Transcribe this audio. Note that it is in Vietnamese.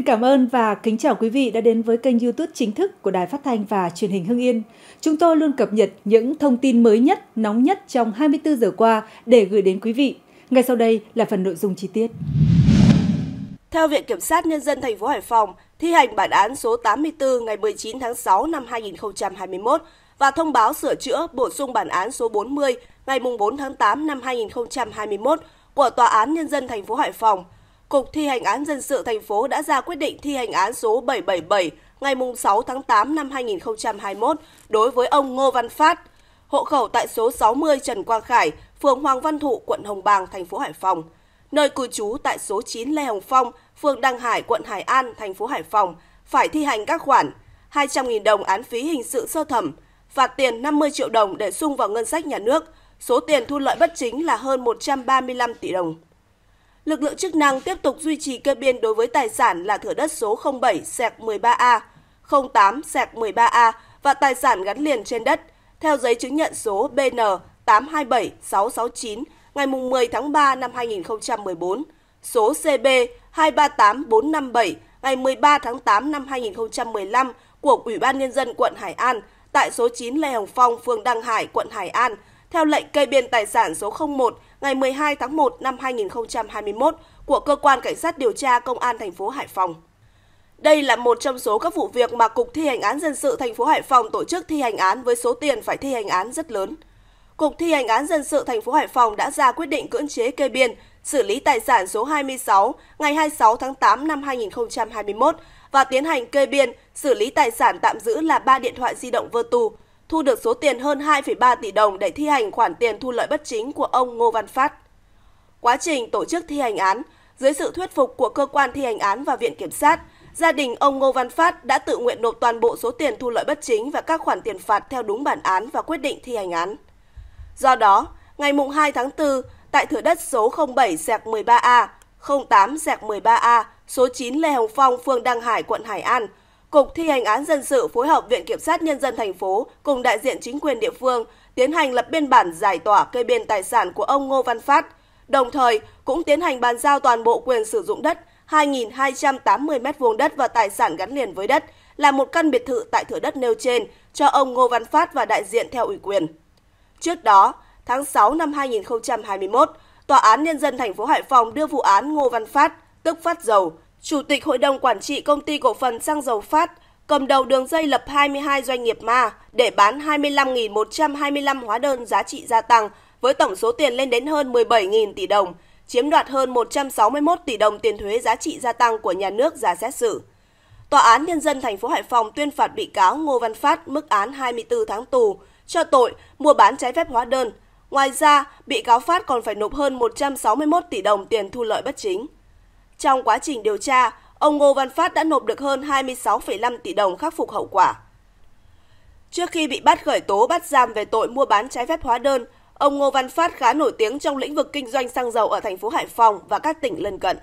Xin cảm ơn và kính chào quý vị đã đến với kênh YouTube chính thức của Đài Phát thanh và Truyền hình Hưng Yên. Chúng tôi luôn cập nhật những thông tin mới nhất, nóng nhất trong 24 giờ qua để gửi đến quý vị. Ngay sau đây là phần nội dung chi tiết. Theo Viện Kiểm sát Nhân dân thành phố Hải Phòng, thi hành bản án số 84 ngày 19 tháng 6 năm 2021 và thông báo sửa chữa bổ sung bản án số 40 ngày 4 tháng 8 năm 2021 của Tòa án Nhân dân thành phố Hải Phòng – Cục Thi hành án dân sự thành phố đã ra quyết định thi hành án số 777 ngày 6 tháng 8 năm 2021 đối với ông Ngô Văn Phát, hộ khẩu tại số 60 Trần Quang Khải, phường Hoàng Văn Thụ, quận Hồng Bàng, thành phố Hải Phòng, nơi cư trú tại số 9 Lê Hồng Phong, phường Đăng Hải, quận Hải An, thành phố Hải Phòng, phải thi hành các khoản 200.000 đồng án phí hình sự sơ thẩm, phạt tiền 50 triệu đồng để sung vào ngân sách nhà nước. Số tiền thu lợi bất chính là hơn 135 tỷ đồng lực lượng chức năng tiếp tục duy trì kê biên đối với tài sản là thửa đất số 07 sẹc 13A, 08 sẹc 13A và tài sản gắn liền trên đất, theo giấy chứng nhận số BN 827669 ngày 10 tháng 3 năm 2014, số CB 238457 ngày 13 tháng 8 năm 2015 của Ủy ban Nhân dân quận Hải An tại số 9 Lê Hồng Phong, phường Đăng Hải, quận Hải An – theo lệnh kê biên tài sản số 01 ngày 12 tháng 1 năm 2021 của cơ quan cảnh sát điều tra công an thành phố Hải Phòng. Đây là một trong số các vụ việc mà Cục Thi hành án dân sự thành phố Hải Phòng tổ chức thi hành án với số tiền phải thi hành án rất lớn. Cục Thi hành án dân sự thành phố Hải Phòng đã ra quyết định cưỡng chế kê biên, xử lý tài sản số 26 ngày 26 tháng 8 năm 2021 và tiến hành kê biên, xử lý tài sản tạm giữ là 3 điện thoại di động Vertu, thu được số tiền hơn 2,3 tỷ đồng để thi hành khoản tiền thu lợi bất chính của ông Ngô Văn Phát. Quá trình tổ chức thi hành án, dưới sự thuyết phục của cơ quan thi hành án và viện kiểm sát, gia đình ông Ngô Văn Phát đã tự nguyện nộp toàn bộ số tiền thu lợi bất chính và các khoản tiền phạt theo đúng bản án và quyết định thi hành án. Do đó, ngày 2 tháng 4, tại thửa đất số 07 sạc 13A, 08 sạc 13A, số 9 Lê Hồng Phong, phường Đăng Hải, quận Hải An, Cục thi hành án dân sự phối hợp Viện Kiểm sát Nhân dân thành phố cùng đại diện chính quyền địa phương tiến hành lập biên bản giải tỏa kê biên tài sản của ông Ngô Văn Phát, đồng thời cũng tiến hành bàn giao toàn bộ quyền sử dụng đất 2.280 m2 đất và tài sản gắn liền với đất là một căn biệt thự tại thửa đất nêu trên cho ông Ngô Văn Phát và đại diện theo ủy quyền. Trước đó, tháng 6 năm 2021, Tòa án Nhân dân thành phố Hải Phòng đưa vụ án Ngô Văn Phát, tức Phát Dầu, Chủ tịch Hội đồng Quản trị Công ty Cổ phần Xăng Dầu Phát, cầm đầu đường dây lập 22 doanh nghiệp ma để bán 25.125 hóa đơn giá trị gia tăng với tổng số tiền lên đến hơn 17.000 tỷ đồng, chiếm đoạt hơn 161 tỷ đồng tiền thuế giá trị gia tăng của nhà nước ra xét xử. Tòa án Nhân dân thành phố Hải Phòng tuyên phạt bị cáo Ngô Văn Phát mức án 24 tháng tù cho tội mua bán trái phép hóa đơn. Ngoài ra, bị cáo Phát còn phải nộp hơn 161 tỷ đồng tiền thu lợi bất chính. Trong quá trình điều tra, ông Ngô Văn Phát đã nộp được hơn 26,5 tỷ đồng khắc phục hậu quả. Trước khi bị bắt khởi tố bắt giam về tội mua bán trái phép hóa đơn, ông Ngô Văn Phát khá nổi tiếng trong lĩnh vực kinh doanh xăng dầu ở thành phố Hải Phòng và các tỉnh lân cận.